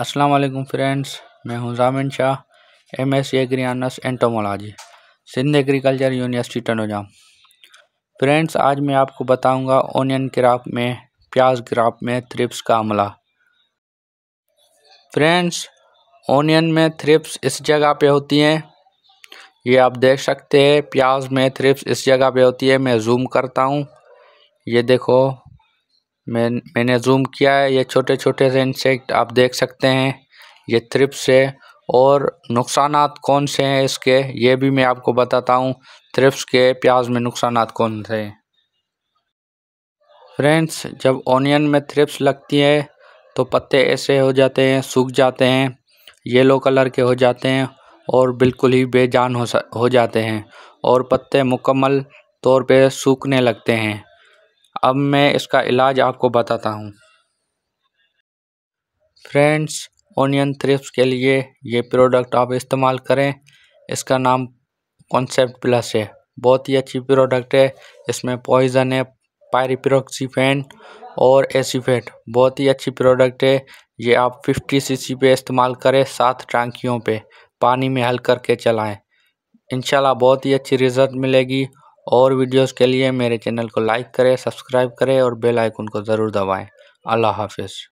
अस्सलाम वालेकुम फ्रेंड्स मैं हूं जामिन शाह एम एस एग्रियानस entomology Sindh agriculture university Tandojam friends आज मैं आपको बताऊंगा ओनियन क्राप में प्याज क्राप में थ्रिप्स का अमला फ्रेंड्स ओनियन में थ्रिप्स इस जगह पे होती हैं ये आप देख सकते हैं प्याज में थ्रिप्स इस जगह पे होती है मैं जूम करता हूँ ये देखो मैं मैंने ज़ूम किया है ये छोटे छोटे से इंसेक्ट आप देख सकते हैं ये थ्रिप्स है और नुकसान कौन से हैं इसके ये भी मैं आपको बताता हूँ थ्रिप्स के प्याज में नुकसान कौन से हैं फ्रेंड्स जब ऑनियन में थ्रिप्स लगती है तो पत्ते ऐसे हो जाते हैं सूख जाते हैं येलो कलर के हो जाते हैं और बिल्कुल ही बेजान हो हो जाते हैं और पत्ते मुकम्मल तौर पे सूखने लगते हैं अब मैं इसका इलाज आपको बताता हूँ फ्रेंड्स ओनियन थ्रिप्स के लिए ये प्रोडक्ट आप इस्तेमाल करें इसका नाम कॉन्सेप्ट प्लस है बहुत ही अच्छी प्रोडक्ट है इसमें पॉइज़न है पायरीप्रोक्सीफेन और एसीफेट बहुत ही अच्छी प्रोडक्ट है ये आप 50 सीसी पे इस्तेमाल करें सात टांकियों पे पानी में हल करके चलाएं इंशाल्लाह बहुत ही अच्छी रिज़ल्ट मिलेगी और वीडियोस के लिए मेरे चैनल को लाइक करें सब्सक्राइब करें और बेल आइकन को ज़रूर दबाएँ अल्लाह हाफ़िज़